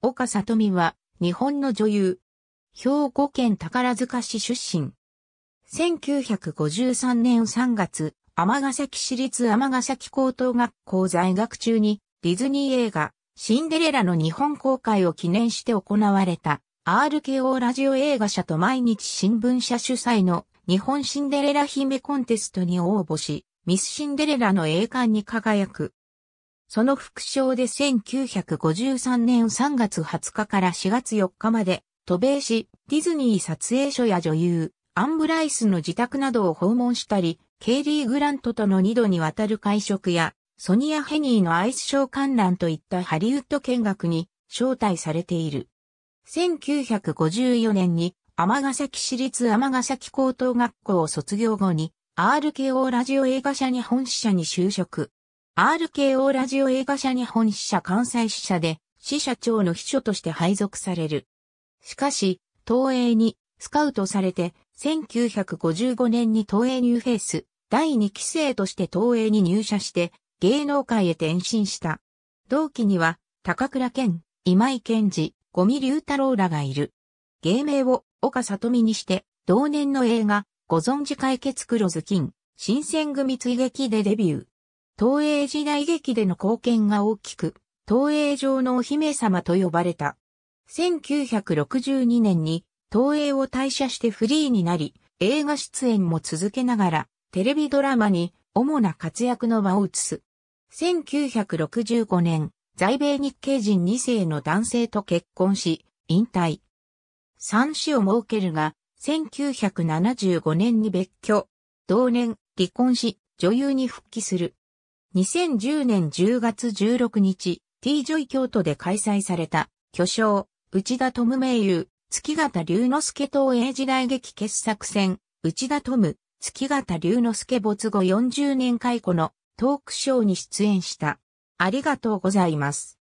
岡里美は、日本の女優。兵庫県宝塚市出身。1953年3月、尼崎市立尼崎高等学校在学中に、ディズニー映画、シンデレラの日本公開を記念して行われた、RKO ラジオ映画社と毎日新聞社主催の日本シンデレラ姫コンテストに応募し、ミスシンデレラの栄冠に輝く。その副賞で1953年3月20日から4月4日まで、渡米し、ディズニー撮影所や女優、アン・ブライスの自宅などを訪問したり、ケイリー・グラントとの2度にわたる会食や、ソニア・ヘニーのアイスショー観覧といったハリウッド見学に招待されている。1954年に尼崎市立尼崎高等学校を卒業後に RKO ラジオ映画社に本社に就職。RKO ラジオ映画社日本支社関西支社で、支社長の秘書として配属される。しかし、東映にスカウトされて、1955年に東映ニューフェイス、第2期生として東映に入社して、芸能界へ転身した。同期には、高倉健、今井健二、五味龍太郎らがいる。芸名を岡里美にして、同年の映画、ご存知解決黒ずきん、新選組追撃でデビュー。東映時代劇での貢献が大きく、東映上のお姫様と呼ばれた。1962年に東映を退社してフリーになり、映画出演も続けながら、テレビドラマに主な活躍の場を移す。1965年、在米日系人2世の男性と結婚し、引退。三子を設けるが、1975年に別居。同年、離婚し、女優に復帰する。2010年10月16日、T ジョイ京都で開催された、巨匠、内田ム名優、月形龍之介東映時代劇傑作戦、内田ム、月形龍之介没後40年解雇のトークショーに出演した。ありがとうございます。